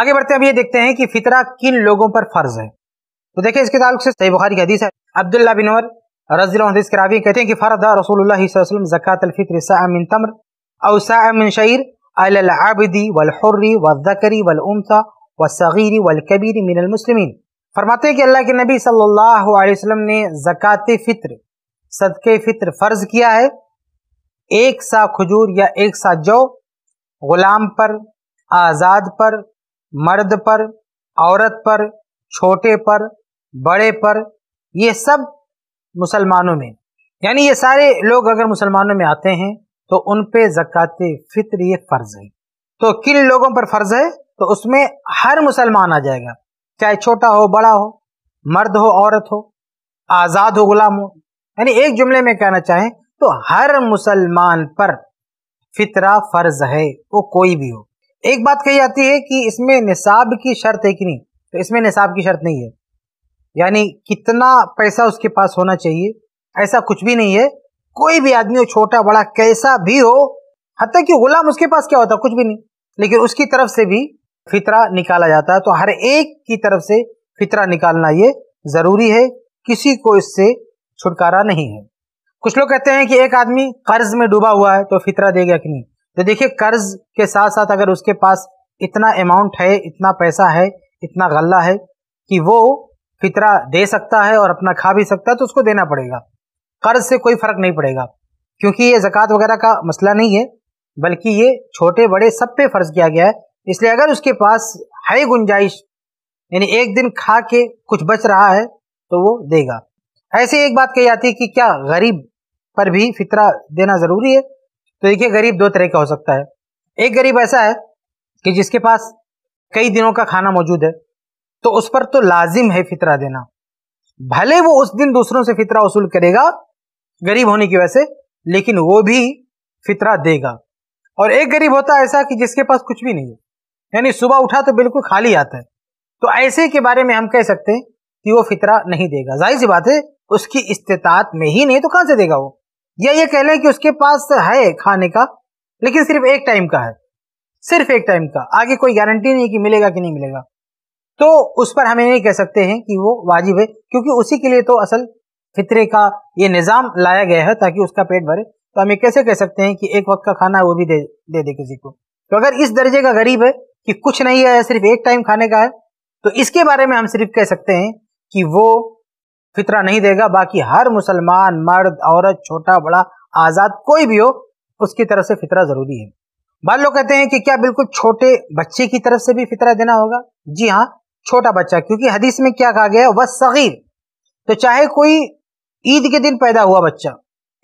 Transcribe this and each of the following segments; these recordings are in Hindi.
आगे बढ़ते हैं अब ये देखते हैं कि फितरा किन लोगों पर फर्ज है तो देखिए इसके ताल्लुक से सही बुखारी की हदीस है अब्दुल्ला बिन उमर रजीस करावी कहते हैं कि फ़र्द रसूल वसलम ज़क़़त अलफ़ितर सामिन तमर अवसामिन शर अलआबदी वलहर्री वज़करी वलउमसा वसगीरी वलकबीरी मिनलमसलिमिन फरमाते हैं कि अल्लाह के नबी सल्लल्लाहु अलैहि वसल्लम ने ज़क़ात फ़ितर सदक़ फ़ितर फ़र्ज़ किया है एक सा खजूर या एक सा जौ ग़ुलाम पर आज़ाद पर मर्द पर औरत पर छोटे पर बड़े पर ये सब मुसलमानों में यानी ये सारे लोग अगर मुसलमानों में आते हैं तो उन पे जक़ात फित्र ये फ़र्ज़ है तो किन लोगों पर फ़र्ज़ है तो उसमें हर मुसलमान आ जाएगा चाहे छोटा हो बड़ा हो मर्द हो औरत हो आज़ाद हो गुलाम हो यानी एक जुमले में कहना चाहें तो हर मुसलमान पर फितरा फ़र्ज़ है वो कोई भी हो एक बात कही जाती है कि इसमें निसाब की शर्त है कि नहीं तो इसमें निसाब की शर्त नहीं है यानी कितना पैसा उसके पास होना चाहिए ऐसा कुछ भी नहीं है कोई भी आदमी हो छोटा बड़ा कैसा भी हो हती कि गुलाम उसके पास क्या होता कुछ भी नहीं लेकिन उसकी तरफ से भी फितरा निकाला जाता है तो हर एक की तरफ से फितरा निकालना ये ज़रूरी है किसी को इससे छुटकारा नहीं है कुछ लोग कहते हैं कि एक आदमी कर्ज में डूबा हुआ है तो फितरा देगा कि नहीं तो देखिए कर्ज के साथ साथ अगर उसके पास इतना अमाउंट है इतना पैसा है इतना गल्ला है कि वो फितरा दे सकता है और अपना खा भी सकता है तो उसको देना पड़ेगा कर्ज से कोई फर्क नहीं पड़ेगा क्योंकि ये जक़ात वगैरह का मसला नहीं है बल्कि ये छोटे बड़े सब पे फर्ज किया गया है इसलिए अगर उसके पास है गुंजाइश यानी एक दिन खा के कुछ बच रहा है तो वो देगा ऐसे एक बात कही जाती है कि क्या गरीब पर भी फितरा देना ज़रूरी है तो देखिए गरीब दो तरह का हो सकता है एक गरीब ऐसा है कि जिसके पास कई दिनों का खाना मौजूद है तो उस पर तो लाजिम है फितरा देना भले वो उस दिन दूसरों से फितरा वसूल करेगा गरीब होने की वजह से लेकिन वो भी फितरा देगा और एक गरीब होता है ऐसा कि जिसके पास कुछ भी नहीं है यानी सुबह उठा तो बिल्कुल खाली आता है तो ऐसे के बारे में हम कह सकते हैं कि वो फितरा नहीं देगा जाहिर सी बात है उसकी इस्तात में ही नहीं तो कहां से देगा वो या ये कह लें कि उसके पास है खाने का लेकिन सिर्फ एक टाइम का है सिर्फ एक टाइम का आगे कोई गारंटी नहीं कि मिलेगा कि नहीं मिलेगा तो उस पर हमें नहीं कह सकते हैं कि वो वाजिब है क्योंकि उसी के लिए तो असल फितरे का ये निज़ाम लाया गया है ताकि उसका पेट भरे तो हम ये कैसे कह सकते हैं कि एक वक्त का खाना है वो भी दे दे दे किसी को तो अगर इस दर्जे का गरीब है कि कुछ नहीं है सिर्फ एक टाइम खाने का है तो इसके बारे में हम सिर्फ कह सकते हैं कि वो फितरा नहीं देगा बाकी हर मुसलमान मर्द औरत छोटा बड़ा आज़ाद कोई भी हो उसकी तरफ से फितरा ज़रूरी है बाद लोग कहते हैं कि क्या बिल्कुल छोटे बच्चे की तरफ से भी फितरा देना होगा जी हाँ छोटा बच्चा क्योंकि हदीस में क्या कहा गया वह सगीर तो चाहे कोई ईद के दिन पैदा हुआ बच्चा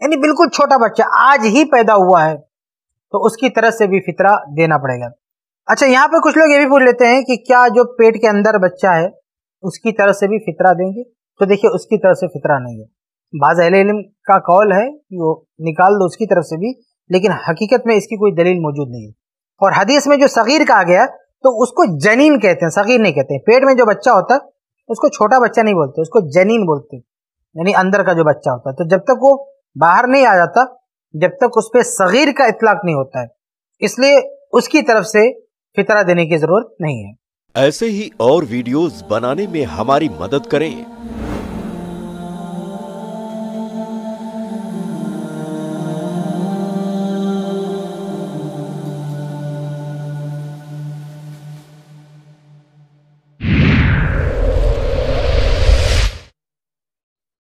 यानी बिल्कुल छोटा बच्चा आज ही पैदा हुआ है तो उसकी तरफ से भी फितरा देना पड़ेगा अच्छा यहाँ पर कुछ लोग ये भी पूछ लेते हैं कि क्या जो पेट के अंदर बच्चा है उसकी तरफ से भी फितरा देंगे तो देखिए उसकी तरफ से फितरा नहीं है बाज़ अहल इलम का कौल है कि वो निकाल दो उसकी तरफ से भी लेकिन हकीकत में इसकी कोई दलील मौजूद नहीं है और हदीस में जो सगीर कहा गया तो उसको जनीन कहते हैं सगीर नहीं कहते हैं पेट में जो बच्चा होता है उसको छोटा बच्चा नहीं बोलते उसको जनीन बोलते यानी अंदर का जो बच्चा होता है तो जब तक वो बाहर नहीं आ जाता जब तक उस पर सगीर का इतलाक नहीं होता है इसलिए उसकी तरफ से फितरा देने की जरूरत नहीं है ऐसे ही और वीडियोस बनाने में हमारी मदद करें